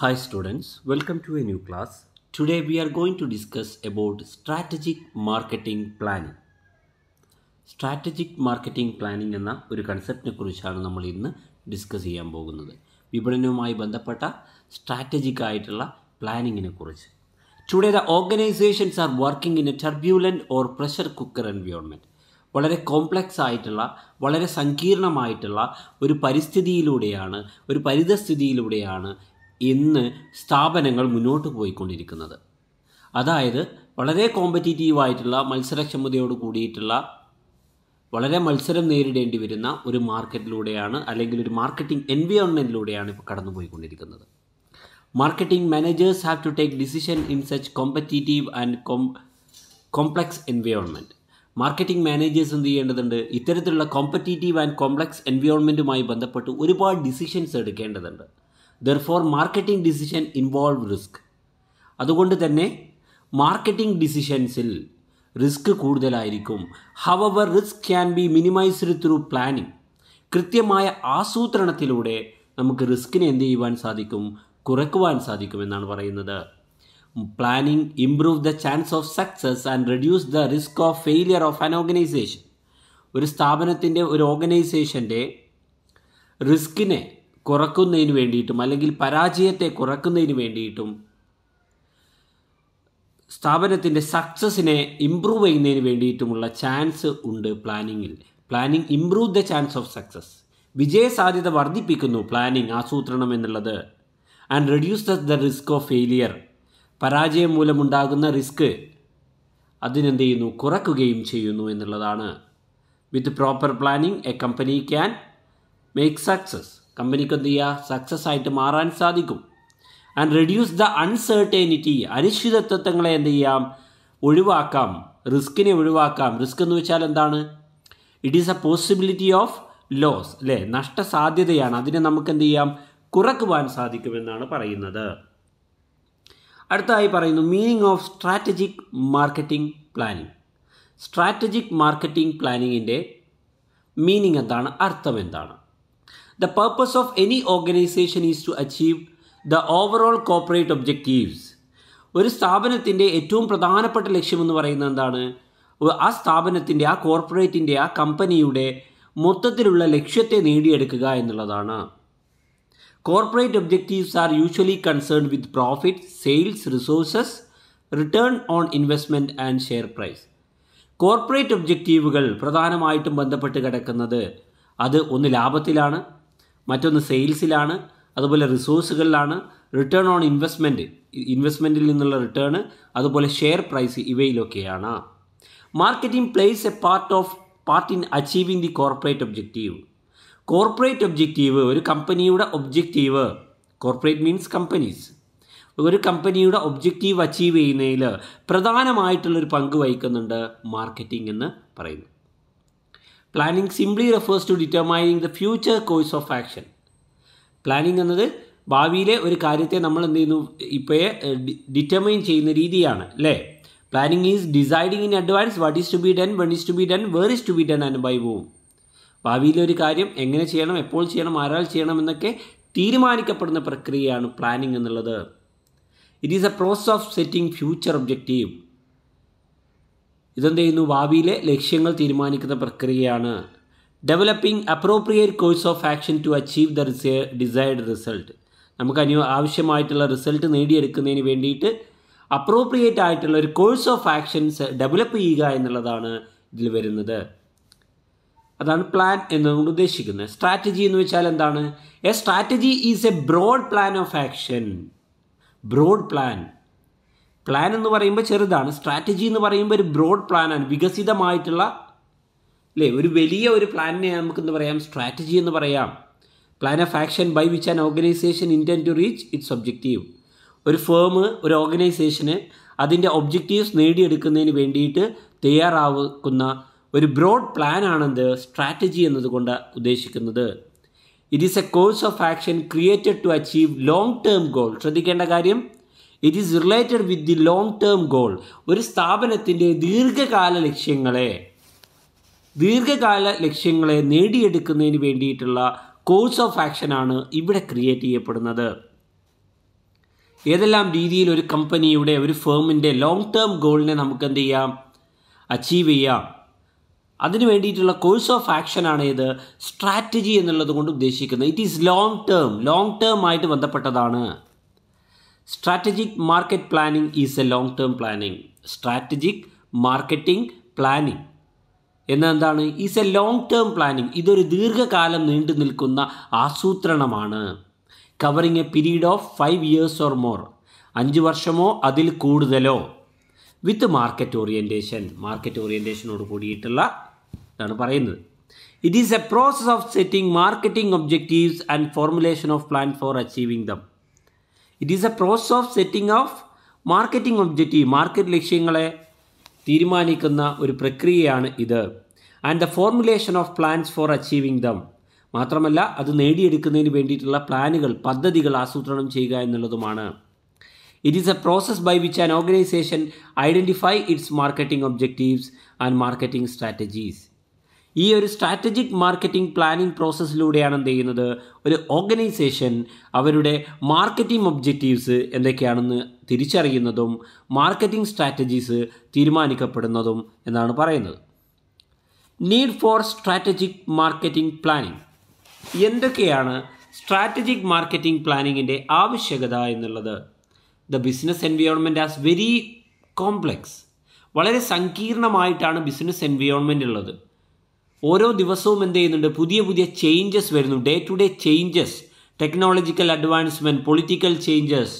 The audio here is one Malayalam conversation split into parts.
Hi students, welcome to a new class. Today we are going to discuss about strategic marketing planning. Strategic marketing planning എന്ന ഒരു കൺസെപ്റ്റിനെ കുറിച്ചാണ് നമ്മൾ ഇന്ന് ഡിസ്കസ് ചെയ്യാൻ പോകുന്നത് വിപണനവുമായി ബന്ധപ്പെട്ട സ്ട്രാറ്റജിക് ആയിട്ടുള്ള പ്ലാനിങ്ങിനെ കുറിച്ച് today the organisations are working in a turbulent or pressure cooker environment വളരെ കോംപ്ലക്സ് ആയിട്ടുള്ള വളരെ സങ്കീർണമായിട്ടുള്ള ഒരു പരിസ്ഥിതിയിലൂടെയാണ് ഒരു പരിതസ്ഥിതിയിലൂടെയാണ് ഇന്ന് സ്ഥാപനങ്ങൾ മുന്നോട്ട് പോയിക്കൊണ്ടിരിക്കുന്നത് അതായത് വളരെ കോമ്പറ്റീറ്റീവ് ആയിട്ടുള്ള മത്സരക്ഷമതയോട് കൂടിയിട്ടുള്ള വളരെ മത്സരം നേരിടേണ്ടി വരുന്ന ഒരു മാർക്കറ്റിലൂടെയാണ് അല്ലെങ്കിൽ ഒരു മാർക്കറ്റിംഗ് എൻവയോൺമെൻറ്റിലൂടെയാണ് ഇപ്പോൾ കടന്നുപോയിക്കൊണ്ടിരിക്കുന്നത് marketing managers have to take decision in such competitive and com complex environment marketing managers എന്ത് ചെയ്യേണ്ടതുണ്ട് ഇത്തരത്തിലുള്ള കോമ്പറ്റീറ്റീവ് ആൻഡ് കോംപ്ലക്സ് എൻവയോൺമെൻറ്റുമായി ബന്ധപ്പെട്ട് ഒരുപാട് ഡിസിഷൻസ് എടുക്കേണ്ടതുണ്ട് therefore marketing decision involve risk അതുകൊണ്ട് തന്നെ മാർക്കറ്റിംഗ് ഡിസിഷൻസിൽ റിസ്ക് കൂടുതലായിരിക്കും how our risk can be minimised through planning കൃത്യമായ ആസൂത്രണത്തിലൂടെ നമുക്ക് റിസ്കിനെ എന്ത് ചെയ്യുവാൻ സാധിക്കും കുറയ്ക്കുവാൻ സാധിക്കുമെന്നാണ് പറയുന്നത് planning improve the chance of success and reduce the risk of failure of an organisation ഒരു സ്ഥാപനത്തിൻ്റെ ഒരു ഓർഗനൈസേഷൻ്റെ റിസ്കിനെ കുറക്കുന്നതിന് വേണ്ടിയിട്ടും അല്ലെങ്കിൽ പരാജയത്തെ കുറക്കുന്നതിന് വേണ്ടിയിട്ടും സ്ഥാപനത്തിൻ്റെ സക്സസിനെ ഇമ്പ്രൂവ് ചെയ്യുന്നതിന് വേണ്ടിയിട്ടുമുള്ള ചാൻസ് ഉണ്ട് പ്ലാനിങ്ങിൽ planning improve the chance of success വിജയ സാധ്യത വർദ്ധിപ്പിക്കുന്നു പ്ലാനിങ് ആസൂത്രണം എന്നുള്ളത് and reduce the risk of failure പരാജയം മൂലമുണ്ടാകുന്ന റിസ്ക് അതിനെന്ത് ചെയ്യുന്നു കുറക്കുകയും ചെയ്യുന്നു എന്നുള്ളതാണ് with proper planning a company can make success കമ്പനിക്ക് എന്ത് ചെയ്യുക സക്സസ് ആയിട്ട് മാറാൻ സാധിക്കും ആൻഡ് റെഡ്യൂസ് ദ അൺസെർട്ടേനിറ്റി അനിശ്ചിതത്വങ്ങളെ എന്ത് ചെയ്യാം ഒഴിവാക്കാം റിസ്കിനെ ഒഴിവാക്കാം റിസ്ക് എന്ന് വെച്ചാൽ എന്താണ് it is a possibility of loss അല്ലേ നഷ്ടസാധ്യതയാണ് അതിനെ നമുക്ക് എന്ത് ചെയ്യാം കുറക്കുവാൻ സാധിക്കുമെന്നാണ് പറയുന്നത് അടുത്തതായി പറയുന്നു meaning of strategic marketing planning strategic marketing പ്ലാനിങ്ങിൻ്റെ മീനിങ് എന്താണ് അർത്ഥം എന്താണ് The purpose of any organization is to achieve the overall corporate objectives. ഒരു സ്ഥാപനത്തിൻ്റെ ഏറ്റവും പ്രധാനപ്പെട്ട ലക്ഷ്യമെന്ന് പറയുന്നത് എന്താണ് ആ സ്ഥാപനത്തിൻ്റെ ആ കോർപ്പറേറ്റിൻ്റെ ആ കമ്പനിയുടെ മൊത്തത്തിലുള്ള ലക്ഷ്യത്തെ നേടിയെടുക്കുക എന്നുള്ളതാണ് corporate objectives are usually concern with profit sales resources return on investment and share price corporate ഒബ്ജക്റ്റീവുകൾ പ്രധാനമായിട്ടും ബന്ധപ്പെട്ട് കിടക്കുന്നത് അത് ഒന്ന് ലാഭത്തിലാണ് മറ്റൊന്ന് സെയിൽസിലാണ് അതുപോലെ റിസോഴ്സുകളിലാണ് റിട്ടേൺ ഓൺ ഇൻവെസ്റ്റ്മെൻറ്റ് ഇൻവെസ്റ്റ്മെൻറ്റിൽ നിന്നുള്ള റിട്ടേൺ അതുപോലെ ഷെയർ പ്രൈസ് ഇവയിലൊക്കെയാണ് marketing plays a part of part in achieving the corporate objective corporate objective ഒരു കമ്പനിയുടെ ഒബ്ജക്റ്റീവ് കോർപ്പറേറ്റ് മീൻസ് കമ്പനീസ് ഒരു കമ്പനിയുടെ ഒബ്ജക്റ്റീവ് അച്ചീവ് ചെയ്യുന്നതിൽ പ്രധാനമായിട്ടുള്ളൊരു പങ്ക് വഹിക്കുന്നുണ്ട് മാർക്കറ്റിംഗ് എന്ന് പറയുന്നു planning simply refers to determining the future course of action planning എന്നത് ഭാവിയിലെ ഒരു കാര്യത്തെ നമ്മൾ എന്ത് ചെയ്യുന്നു ഇപ്പോഴേ ഡിറ്റർമൈൻ ചെയ്യുന്ന രീതിയാണ് അല്ലേ planning is deciding in advance what is to be done when is to be done where is to be done and by പോവും ഭാവിയിലെ ഒരു കാര്യം എങ്ങനെ ചെയ്യണം എപ്പോൾ ചെയ്യണം ആരാൾ ചെയ്യണം എന്നൊക്കെ തീരുമാനിക്കപ്പെടുന്ന പ്രക്രിയയാണ് പ്ലാനിംഗ് എന്നുള്ളത് it is a process of setting future objective ഇതെന്ത് ചെയ്യുന്നു ഭാവിയിലെ ലക്ഷ്യങ്ങൾ തീരുമാനിക്കുന്ന പ്രക്രിയയാണ് developing appropriate course of action to achieve the റിസേ ഡിസൈഡ് റിസൾട്ട് നമുക്ക് അനു ആവശ്യമായിട്ടുള്ള റിസൾട്ട് നേടിയെടുക്കുന്നതിന് വേണ്ടിയിട്ട് അപ്രോപ്രിയേറ്റ് ആയിട്ടുള്ള ഒരു കോഴ്സ് ഓഫ് ആക്ഷൻസ് ഡെവലപ്പ് ചെയ്യുക എന്നുള്ളതാണ് ഇതിൽ വരുന്നത് അതാണ് പ്ലാൻ എന്നതുകൊണ്ട് ഉദ്ദേശിക്കുന്നത് സ്ട്രാറ്റജി എന്ന് വെച്ചാൽ എന്താണ് a strategy is a broad plan of action broad plan plan എന്ന് പറയുമ്പോൾ ചെറുതാണ് സ്ട്രാറ്റജി എന്ന് പറയുമ്പോൾ ഒരു ബ്രോഡ് പ്ലാനാണ് വികസിതമായിട്ടുള്ള അല്ലേ ഒരു വലിയ ഒരു പ്ലാനിനെ എന്ന് പറയാം സ്ട്രാറ്റജി എന്ന് പറയാം plan of action by which an organisation intend to reach its objective ഒരു ഫേം ഒരു ഓർഗനൈസേഷന് അതിൻ്റെ ഒബ്ജക്റ്റീവ്സ് നേടിയെടുക്കുന്നതിന് വേണ്ടിയിട്ട് തയ്യാറാവുന്ന ഒരു ബ്രോഡ് പ്ലാനാണെന്ത് സ്ട്രാറ്റജി എന്നതുകൊണ്ട് ഉദ്ദേശിക്കുന്നത് it is a course of action created to achieve long term goal ശ്രദ്ധിക്കേണ്ട കാര്യം it is related with the long term goal ഒരു സ്ഥാപനത്തിൻ്റെ ദീർഘകാല ലക്ഷ്യങ്ങളെ ദീർഘകാല ലക്ഷ്യങ്ങളെ നേടിയെടുക്കുന്നതിന് വേണ്ടിയിട്ടുള്ള കോഴ്സ് ഓഫ് ആക്ഷനാണ് ഇവിടെ ക്രിയേറ്റ് ചെയ്യപ്പെടുന്നത് ഏതെല്ലാം രീതിയിൽ ഒരു കമ്പനിയുടെ ഒരു ഫേമിൻ്റെ ലോങ് ടേം ഗോളിനെ നമുക്ക് എന്ത് ചെയ്യാം അച്ചീവ് ചെയ്യാം അതിന് വേണ്ടിയിട്ടുള്ള കോഴ്സ് ഓഫ് ആക്ഷനാണ് ഇത് സ്ട്രാറ്റജി എന്നുള്ളത് കൊണ്ട് ഉദ്ദേശിക്കുന്നത് it is long term long term ആയിട്ട് ബന്ധപ്പെട്ടതാണ് Strategic market planning is a long term planning. Strategic marketing planning എന്നെന്താണ് is a long term planning ഇതൊരു ദീർഘകാലം നീണ്ടു നിൽക്കുന്ന ആസൂത്രണമാണ് covering a period of five years or more അഞ്ച് വർഷമോ അതിൽ കൂടുതലോ വിത്ത് മാർക്കറ്റ് ഓറിയൻറ്റേഷൻ മാർക്കറ്റ് ഓറിയൻറ്റേഷനോട് കൂടിയിട്ടുള്ള ഇതാണ് പറയുന്നത് it is a process of setting marketing objectives and formulation of plan for achieving them it is a process of setting of marketing objective market ലക്ഷ്യങ്ങളെ തീരുമാനിക്കുന്ന ഒരു പ്രക്രിയയാണ് ഇത് and the formulation of plans for achieving them മാത്രമല്ല അത് നേടിയെടുക്കുന്നതിന് വേണ്ടിയിട്ടുള്ള പ്ലാനുകൾ പദ്ധതികൾ ആസൂത്രണം ചെയ്യുക എന്നുള്ളതുമാണ് it is a process by which an organisation identify its marketing objectives and marketing strategies ഈ ഒരു സ്ട്രാറ്റജിക് മാർക്കറ്റിംഗ് പ്ലാനിംഗ് പ്രോസസ്സിലൂടെയാണ് എന്ത് ചെയ്യുന്നത് ഒരു ഓർഗനൈസേഷൻ അവരുടെ മാർക്കറ്റിംഗ് ഒബ്ജക്റ്റീവ്സ് എന്തൊക്കെയാണെന്ന് തിരിച്ചറിയുന്നതും മാർക്കറ്റിംഗ് സ്ട്രാറ്റജീസ് തീരുമാനിക്കപ്പെടുന്നതും എന്നാണ് പറയുന്നത് need for strategic marketing planning എന്തൊക്കെയാണ് സ്ട്രാറ്റജിക് മാർക്കറ്റിംഗ് പ്ലാനിങ്ങിൻ്റെ ആവശ്യകത എന്നുള്ളത് the business environment as very complex വളരെ സങ്കീർണമായിട്ടാണ് ബിസിനസ് എൻവയോൺമെൻ്റ് ഉള്ളത് ഓരോ ദിവസവും എന്ത് ചെയ്യുന്നുണ്ട് പുതിയ പുതിയ ചേഞ്ചസ് വരുന്നു day to day changes technological advancement political changes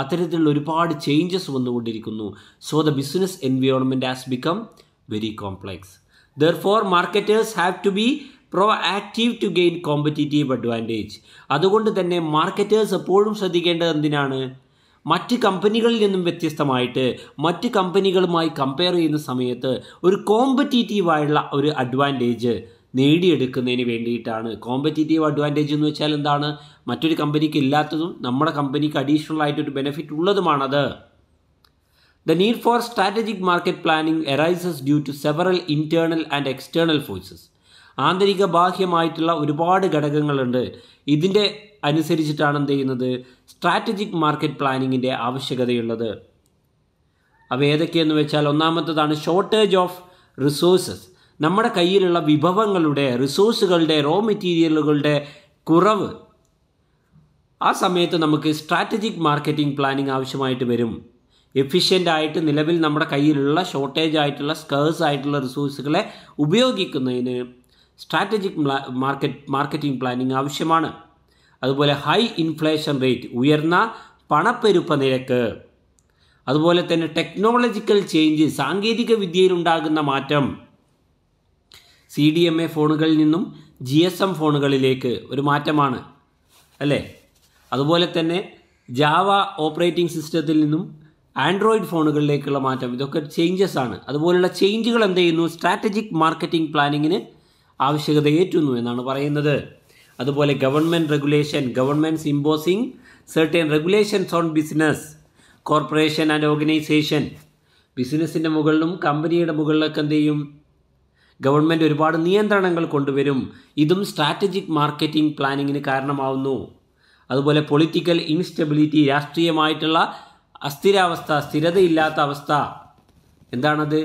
അത്തരത്തിലുള്ള ഒരുപാട് ചേഞ്ചസ് വന്നുകൊണ്ടിരിക്കുന്നു so the business environment has become very complex therefore marketers have to be proactive to gain competitive advantage അതുകൊണ്ട് തന്നെ മാർക്കറ്റേഴ്സ് എപ്പോഴും ശ്രദ്ധിക്കേണ്ടത് എന്തിനാണ് മറ്റ് കമ്പനികളിൽ നിന്നും വ്യത്യസ്തമായിട്ട് മറ്റ് കമ്പനികളുമായി കമ്പയർ ചെയ്യുന്ന സമയത്ത് ഒരു കോമ്പറ്റീറ്റീവായുള്ള ഒരു അഡ്വാൻറ്റേജ് നേടിയെടുക്കുന്നതിന് വേണ്ടിയിട്ടാണ് കോമ്പറ്റീറ്റീവ് അഡ്വാൻറ്റേജ് എന്ന് വെച്ചാൽ എന്താണ് മറ്റൊരു കമ്പനിക്ക് ഇല്ലാത്തതും നമ്മുടെ കമ്പനിക്ക് അഡീഷണൽ ആയിട്ടൊരു ബെനിഫിറ്റ് ഉള്ളതുമാണത് the need for strategic market planning arises due to several internal and external forces ആന്തരിക ബാഹ്യമായിട്ടുള്ള ഒരുപാട് ഘടകങ്ങളുണ്ട് ഇതിൻ്റെ അനുസരിച്ചിട്ടാണ് എന്ത് ചെയ്യുന്നത് സ്ട്രാറ്റജിക് മാർക്കറ്റ് പ്ലാനിങ്ങിൻ്റെ ആവശ്യകതയുള്ളത് അവ ഏതൊക്കെയെന്ന് വെച്ചാൽ ഒന്നാമത്തതാണ് ഷോർട്ടേജ് ഓഫ് റിസോഴ്സസ് നമ്മുടെ കയ്യിലുള്ള വിഭവങ്ങളുടെ റിസോഴ്സുകളുടെ റോ മെറ്റീരിയലുകളുടെ കുറവ് ആ സമയത്ത് നമുക്ക് സ്ട്രാറ്റജിക് മാർക്കറ്റിംഗ് പ്ലാനിംഗ് ആവശ്യമായിട്ട് വരും എഫിഷ്യൻ്റ് ആയിട്ട് നിലവിൽ നമ്മുടെ കയ്യിലുള്ള ഷോർട്ടേജ് ആയിട്ടുള്ള സ്കേഴ്സ് ആയിട്ടുള്ള റിസോഴ്സുകളെ ഉപയോഗിക്കുന്നതിന് സ്ട്രാറ്റജിക് മാർക്കറ്റ് മാർക്കറ്റിംഗ് പ്ലാനിംഗ് ആവശ്യമാണ് അതുപോലെ ഹൈ ഇൻഫ്ലേഷൻ റേറ്റ് ഉയർന്ന പണപ്പെരുപ്പ നിരക്ക് അതുപോലെ തന്നെ ടെക്നോളജിക്കൽ ചേഞ്ച് സാങ്കേതിക വിദ്യയിലുണ്ടാകുന്ന മാറ്റം സി ഡി എം എ ഫോണുകളിൽ നിന്നും ജി എസ് എം ഫോണുകളിലേക്ക് ഒരു മാറ്റമാണ് അല്ലേ അതുപോലെ തന്നെ ജാവ ഓപ്പറേറ്റിംഗ് സിസ്റ്റത്തിൽ നിന്നും ആൻഡ്രോയിഡ് ഫോണുകളിലേക്കുള്ള മാറ്റം ഇതൊക്കെ ചേഞ്ചസ് ആണ് അതുപോലുള്ള ചേഞ്ചുകൾ എന്ത് ചെയ്യുന്നു സ്ട്രാറ്റജിക് മാർക്കറ്റിംഗ് പ്ലാനിങ്ങിന് ഏറ്റുന്നു എന്നാണ് പറയുന്നത് അതുപോലെ government regulation governments imposing certain regulations on business corporation and organisation ബിസിനസ്സിൻ്റെ മുകളിലും കമ്പനിയുടെ മുകളിലൊക്കെ എന്ത് ചെയ്യും ഗവൺമെൻറ് ഒരുപാട് നിയന്ത്രണങ്ങൾ കൊണ്ടുവരും ഇതും സ്ട്രാറ്റജിക് മാർക്കറ്റിംഗ് പ്ലാനിങ്ങിന് കാരണമാവുന്നു അതുപോലെ പൊളിറ്റിക്കൽ ഇൻസ്റ്റെബിലിറ്റി രാഷ്ട്രീയമായിട്ടുള്ള അസ്ഥിരാവസ്ഥ സ്ഥിരതയില്ലാത്ത അവസ്ഥ എന്താണത്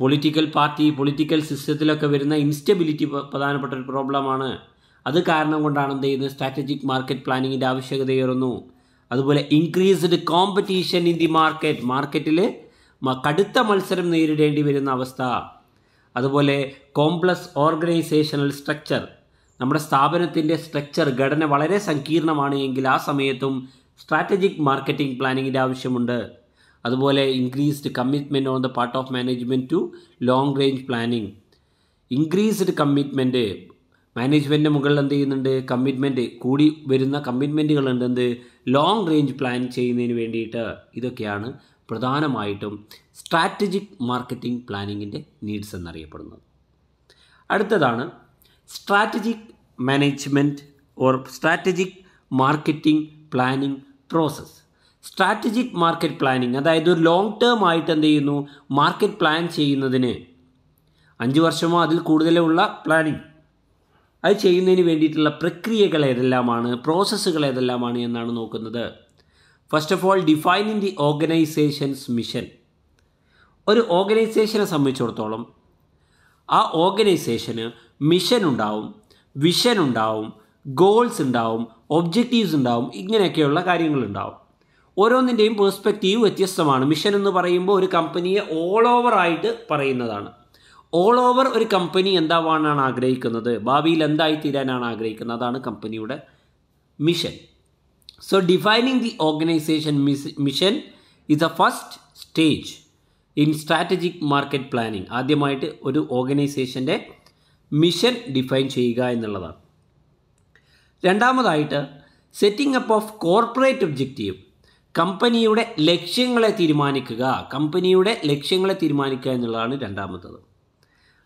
പൊളിറ്റിക്കൽ പാർട്ടി പൊളിറ്റിക്കൽ സിസ്റ്റത്തിലൊക്കെ വരുന്ന ഇൻസ്റ്റബിലിറ്റി പ്രധാനപ്പെട്ട ഒരു പ്രോബ്ലമാണ് അത് കാരണം കൊണ്ടാണ് എന്ത് ചെയ്യുന്നത് സ്ട്രാറ്റജിക് മാർക്കറ്റ് പ്ലാനിങ്ങിൻ്റെ ആവശ്യകതയേറുന്നു അതുപോലെ increased competition in the market മാർക്കറ്റിൽ കടുത്ത മത്സരം നേരിടേണ്ടി വരുന്ന അവസ്ഥ അതുപോലെ കോംപ്ലക്സ് ഓർഗനൈസേഷണൽ സ്ട്രക്ചർ നമ്മുടെ സ്ഥാപനത്തിൻ്റെ സ്ട്രക്ചർ ഘടന വളരെ സങ്കീർണമാണ് എങ്കിൽ ആ സമയത്തും സ്ട്രാറ്റജിക് മാർക്കറ്റിംഗ് പ്ലാനിങ്ങിൻ്റെ ആവശ്യമുണ്ട് അതുപോലെ increased commitment on the part of management to long range planning increased commitment മാനേജ്മെൻറ്റിൻ്റെ മുകളിൽ എന്ത് ചെയ്യുന്നുണ്ട് കമ്മിറ്റ്മെൻറ്റ് കൂടി വരുന്ന കമ്മിറ്റ്മെൻറ്റുകളുണ്ട് എന്ത് ലോങ് റേഞ്ച് പ്ലാൻ ചെയ്യുന്നതിന് വേണ്ടിയിട്ട് ഇതൊക്കെയാണ് പ്രധാനമായിട്ടും സ്ട്രാറ്റജിക് മാർക്കറ്റിംഗ് പ്ലാനിങ്ങിൻ്റെ നീഡ്സ് എന്നറിയപ്പെടുന്നത് അടുത്തതാണ് strategic management or strategic marketing planning process strategic market planning അതായത് ഒരു ലോങ് ടേം ആയിട്ട് എന്ത് ചെയ്യുന്നു മാർക്കറ്റ് പ്ലാൻ ചെയ്യുന്നതിന് അഞ്ച് വർഷമോ അതിൽ കൂടുതലോ ഉള്ള പ്ലാനിങ് അത് ചെയ്യുന്നതിന് വേണ്ടിയിട്ടുള്ള പ്രക്രിയകൾ ഏതെല്ലാമാണ് പ്രോസസ്സുകൾ ഏതെല്ലാമാണ് എന്നാണ് നോക്കുന്നത് first of all defining the organisation's mission ഒരു ഓർഗനൈസേഷനെ സംബന്ധിച്ചിടത്തോളം ആ ഓർഗനൈസേഷന് മിഷൻ ഉണ്ടാവും വിഷൻ ഉണ്ടാവും ഗോൾസ് ഉണ്ടാവും ഒബ്ജക്റ്റീവ്സ് ഉണ്ടാവും ഇങ്ങനെയൊക്കെയുള്ള കാര്യങ്ങളുണ്ടാവും ഓരോന്നിൻ്റെയും പേഴ്സ്പെക്റ്റീവ് വ്യത്യസ്തമാണ് മിഷൻ എന്ന് പറയുമ്പോൾ ഒരു കമ്പനിയെ ഓൾ ഓവർ ആയിട്ട് പറയുന്നതാണ് ഓൾ ഓവർ ഒരു കമ്പനി എന്താവാനാണ് ആഗ്രഹിക്കുന്നത് ഭാവിയിൽ എന്തായി തീരാനാണ് ആഗ്രഹിക്കുന്നത് അതാണ് കമ്പനിയുടെ mission so defining the organisation mission is a first stage in strategic market planning ആദ്യമായിട്ട് ഒരു ഓർഗനൈസേഷൻ്റെ മിഷൻ ഡിഫൈൻ ചെയ്യുക എന്നുള്ളതാണ് രണ്ടാമതായിട്ട് setting up of corporate objective കമ്പനിയുടെ ലക്ഷ്യങ്ങളെ തീരുമാനിക്കുക കമ്പനിയുടെ ലക്ഷ്യങ്ങളെ തീരുമാനിക്കുക എന്നുള്ളതാണ് രണ്ടാമത്തത്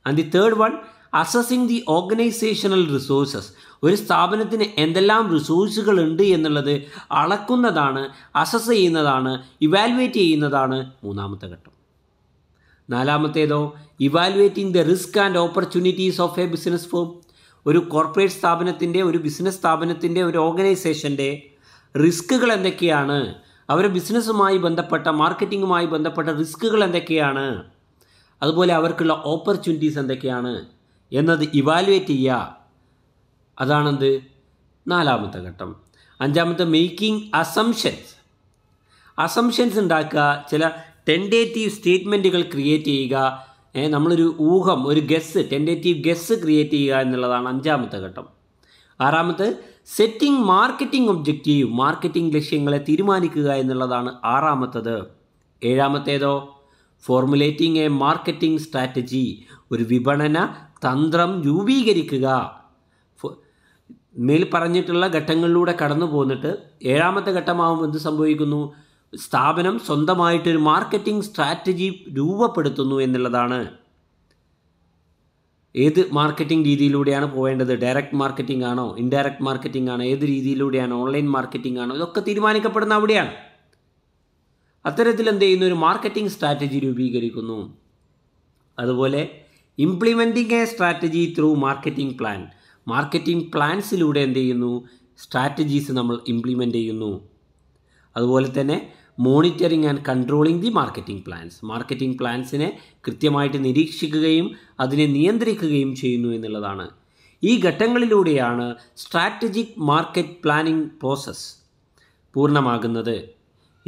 and the third one assessing the organisational resources ഒരു സ്ഥാപനത്തിന് എന്തെല്ലാം റിസോഴ്സുകൾ ഉണ്ട് എന്നുള്ളത് അളക്കുന്നതാണ് അസസ് ചെയ്യുന്നതാണ് ഇവാലുവേറ്റ് ചെയ്യുന്നതാണ് മൂന്നാമത്തെ ഘട്ടം നാലാമത്തേതോ evaluating the risk and opportunities of a business form ഒരു കോർപ്പറേറ്റ് സ്ഥാപനത്തിൻ്റെ ഒരു ബിസിനസ് സ്ഥാപനത്തിൻ്റെ ഒരു ഓർഗനൈസേഷൻ്റെ റിസ്ക്കുകൾ എന്തൊക്കെയാണ് അവരെ ബിസിനസ്സുമായി ബന്ധപ്പെട്ട മാർക്കറ്റിങ്ങുമായി ബന്ധപ്പെട്ട റിസ്ക്കുകൾ എന്തൊക്കെയാണ് അതുപോലെ അവർക്കുള്ള ഓപ്പർച്യൂണിറ്റീസ് എന്തൊക്കെയാണ് എന്നത് ഇവാലുവേറ്റ് ചെയ്യുക അതാണെന്ത് നാലാമത്തെ ഘട്ടം അഞ്ചാമത്തെ മേക്കിംഗ് അസംഷൻസ് അസംഷൻസ് ഉണ്ടാക്കുക ചില ടെൻഡേറ്റീവ് സ്റ്റേറ്റ്മെൻറ്റുകൾ ക്രിയേറ്റ് ചെയ്യുക നമ്മളൊരു ഊഹം ഒരു ഗസ് ടെൻഡേറ്റീവ് ഗസ് ക്രിയേറ്റ് ചെയ്യുക എന്നുള്ളതാണ് അഞ്ചാമത്തെ ഘട്ടം ആറാമത്തെ സെറ്റിംഗ് മാർക്കറ്റിംഗ് ഒബ്ജക്റ്റീവ് മാർക്കറ്റിംഗ് ലക്ഷ്യങ്ങളെ തീരുമാനിക്കുക എന്നുള്ളതാണ് ആറാമത്തത് ഏഴാമത്തേതോ ഫോർമുലേറ്റിംഗ് എ മാർക്കറ്റിംഗ് സ്ട്രാറ്റജി ഒരു വിപണന തന്ത്രം രൂപീകരിക്കുക മേൽ പറഞ്ഞിട്ടുള്ള ഘട്ടങ്ങളിലൂടെ കടന്നു പോന്നിട്ട് ഏഴാമത്തെ ഘട്ടമാകുമ്പോൾ എന്ത് സംഭവിക്കുന്നു സ്ഥാപനം സ്വന്തമായിട്ടൊരു മാർക്കറ്റിംഗ് സ്ട്രാറ്റജി രൂപപ്പെടുത്തുന്നു എന്നുള്ളതാണ് ഏത് മാർക്കറ്റിംഗ് രീതിയിലൂടെയാണ് പോകേണ്ടത് ഡയറക്റ്റ് മാർക്കറ്റിംഗ് ആണോ ഇൻഡയറക്റ്റ് മാർക്കറ്റിംഗ് ആണോ ഏത് രീതിയിലൂടെയാണ് ഓൺലൈൻ മാർക്കറ്റിംഗ് ആണോ ഇതൊക്കെ തീരുമാനിക്കപ്പെടുന്ന അവിടെയാണ് അത്തരത്തിൽ എന്ത് ചെയ്യുന്ന ഒരു മാർക്കറ്റിംഗ് സ്ട്രാറ്റജി രൂപീകരിക്കുന്നു അതുപോലെ implementing a strategy through marketing plan marketing പ്ലാൻസിലൂടെ എന്ത് ചെയ്യുന്നു സ്ട്രാറ്റജീസ് നമ്മൾ ഇംപ്ലിമെൻ്റ് ചെയ്യുന്നു അതുപോലെ തന്നെ monitoring and controlling the marketing plans marketing പ്ലാൻസിനെ കൃത്യമായിട്ട് നിരീക്ഷിക്കുകയും അതിനെ നിയന്ത്രിക്കുകയും ചെയ്യുന്നു എന്നുള്ളതാണ് ഈ ഘട്ടങ്ങളിലൂടെയാണ് സ്ട്രാറ്റജിക് മാർക്കറ്റ് പ്ലാനിംഗ് പ്രോസസ്സ് പൂർണ്ണമാകുന്നത്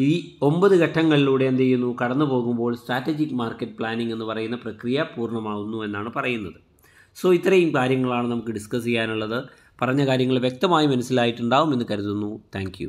ഈ ഒമ്പത് ഘട്ടങ്ങളിലൂടെ എന്ത് ചെയ്യുന്നു കടന്നു പോകുമ്പോൾ സ്ട്രാറ്റജിക് മാർക്കറ്റ് പ്ലാനിംഗ് എന്ന് പറയുന്ന പ്രക്രിയ പൂർണ്ണമാകുന്നു എന്നാണ് പറയുന്നത് സോ ഇത്രയും കാര്യങ്ങളാണ് നമുക്ക് ഡിസ്കസ് ചെയ്യാനുള്ളത് പറഞ്ഞ കാര്യങ്ങൾ വ്യക്തമായി മനസ്സിലായിട്ടുണ്ടാവും എന്ന് കരുതുന്നു താങ്ക്